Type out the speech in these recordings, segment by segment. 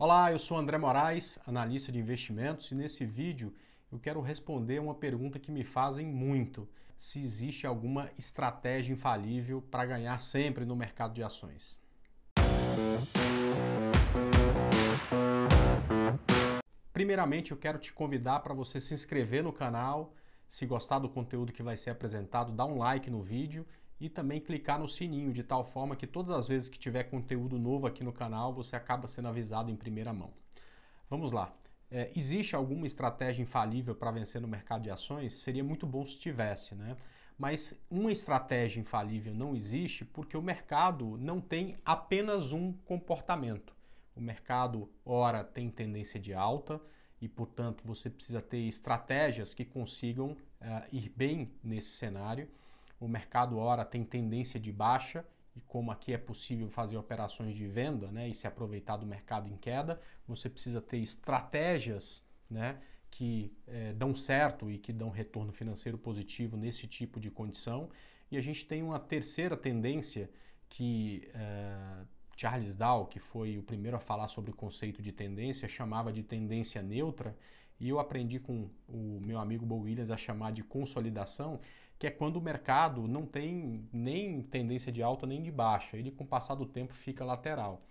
Olá, eu sou André Moraes, analista de investimentos, e nesse vídeo eu quero responder uma pergunta que me fazem muito: se existe alguma estratégia infalível para ganhar sempre no mercado de ações. Primeiramente, eu quero te convidar para você se inscrever no canal. Se gostar do conteúdo que vai ser apresentado, dá um like no vídeo e também clicar no sininho, de tal forma que todas as vezes que tiver conteúdo novo aqui no canal, você acaba sendo avisado em primeira mão. Vamos lá. É, existe alguma estratégia infalível para vencer no mercado de ações? Seria muito bom se tivesse, né? Mas uma estratégia infalível não existe porque o mercado não tem apenas um comportamento. O mercado, ora, tem tendência de alta e, portanto, você precisa ter estratégias que consigam uh, ir bem nesse cenário o mercado hora tem tendência de baixa e como aqui é possível fazer operações de venda né, e se aproveitar do mercado em queda, você precisa ter estratégias né, que é, dão certo e que dão retorno financeiro positivo nesse tipo de condição. E a gente tem uma terceira tendência que é, Charles Dow, que foi o primeiro a falar sobre o conceito de tendência, chamava de tendência neutra, e eu aprendi com o meu amigo Bo Williams a chamar de consolidação, que é quando o mercado não tem nem tendência de alta nem de baixa, ele com o passar do tempo fica lateral.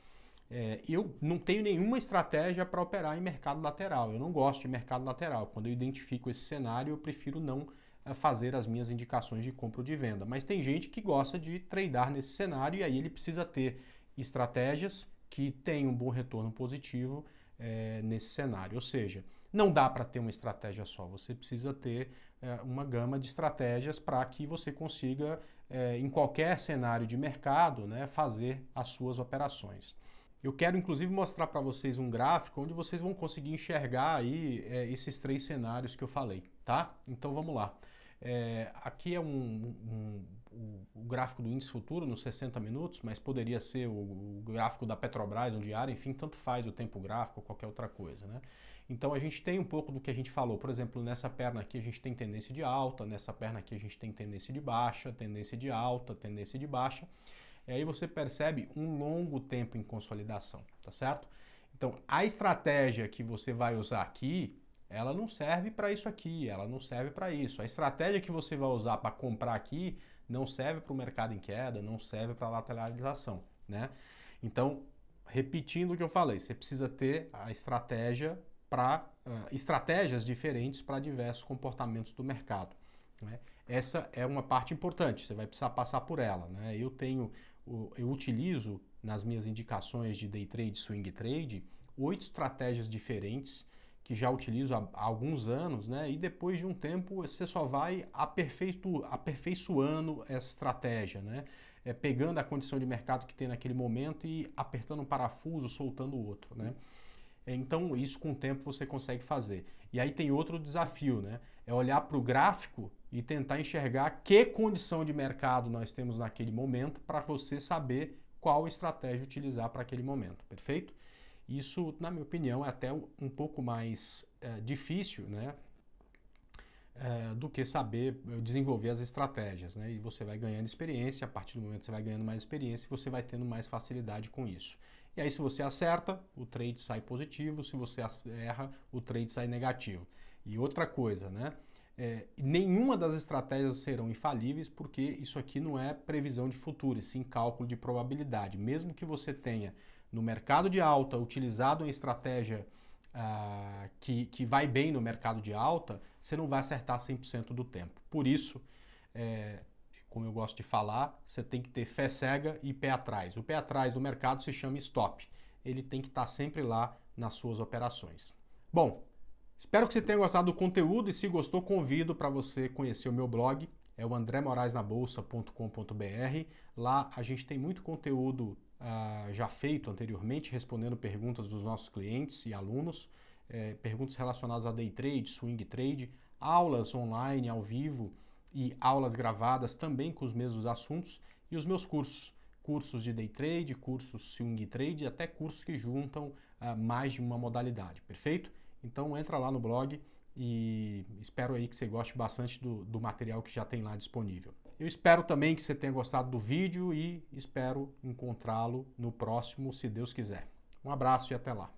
É, eu não tenho nenhuma estratégia para operar em mercado lateral, eu não gosto de mercado lateral. Quando eu identifico esse cenário, eu prefiro não eh, fazer as minhas indicações de compra ou de venda. Mas tem gente que gosta de tradar nesse cenário e aí ele precisa ter estratégias que tenham um bom retorno positivo é, nesse cenário. Ou seja, não dá para ter uma estratégia só, você precisa ter é, uma gama de estratégias para que você consiga, é, em qualquer cenário de mercado, né, fazer as suas operações. Eu quero inclusive mostrar para vocês um gráfico onde vocês vão conseguir enxergar aí é, esses três cenários que eu falei, tá? Então vamos lá. É, aqui é um, um, um, o gráfico do índice futuro nos 60 minutos, mas poderia ser o, o, gráfico da Petrobras, um diário, enfim, tanto faz o tempo gráfico, qualquer outra coisa. Né? Então a gente tem um pouco do que a gente falou. Por exemplo, nessa perna aqui a gente tem tendência de alta, nessa perna aqui a gente tem tendência de baixa, tendência de alta, tendência de baixa. E aí você percebe um longo tempo em consolidação, tá certo? Então a estratégia que você vai usar aqui ela não serve para isso aqui, ela não serve para isso. A estratégia que você vai usar para comprar aqui não serve para o mercado em queda, não serve para lateralização, né? Então, repetindo o que eu falei, você precisa ter a estratégia para uh, ah, estratégias diferentes para diversos comportamentos do mercado. Né? Essa é uma parte importante, você vai precisar passar por ela. Né? Eu tenho, eu utilizo nas minhas indicações de day trade, swing trade, oito estratégias diferentes que já utilizo há, alguns anos, né? E depois de um tempo você só vai aperfeiço, aperfeiçoando essa estratégia, né? É, pegando a condição de mercado que tem naquele momento e apertando um parafuso, soltando o outro, né? É, então, isso com o tempo você consegue fazer. E aí tem outro desafio, né? É olhar para o gráfico e tentar enxergar que condição de mercado nós temos naquele momento para você saber qual estratégia utilizar para aquele momento, perfeito? Isso, na minha opinião, é até um pouco mais é, difícil, né? É, do que saber eh, desenvolver as estratégias, né? E você vai ganhando experiência, a partir do momento que você vai ganhando mais experiência, você vai tendo mais facilidade com isso. E aí, se você acerta, o trade sai positivo, se você erra, o trade sai negativo. E outra coisa, né? É, nenhuma das estratégias serão infalíveis, porque isso aqui não é previsão de futuro, e sim cálculo de probabilidade. Mesmo que você tenha no mercado de alta, utilizado em estratégia ah, que, que vai bem no mercado de alta, você não vai acertar 100% do tempo. Por isso, é, como eu gosto de falar, você tem que ter fé cega e pé atrás. O pé atrás do mercado se chama stop. Ele tem que estar tá sempre lá nas suas operações. Bom, espero que você tenha gostado do conteúdo e se gostou, convido para você conhecer o meu blog, é o andremoraesnabolsa.com.br. Lá a gente tem muito conteúdo ah, já feito anteriormente, respondendo perguntas dos nossos clientes e alunos, é, perguntas relacionadas a day trade, swing trade, aulas online ao vivo e aulas gravadas também com os mesmos assuntos e os meus cursos. Cursos de day trade, cursos swing trade, até cursos que juntam ah, mais de uma modalidade, perfeito? Então entra lá no blog e espero aí que você goste bastante do, do, material que já tem lá disponível. Eu espero também que você tenha gostado do vídeo e espero encontrá-lo no próximo, se Deus quiser. Um abraço e até lá.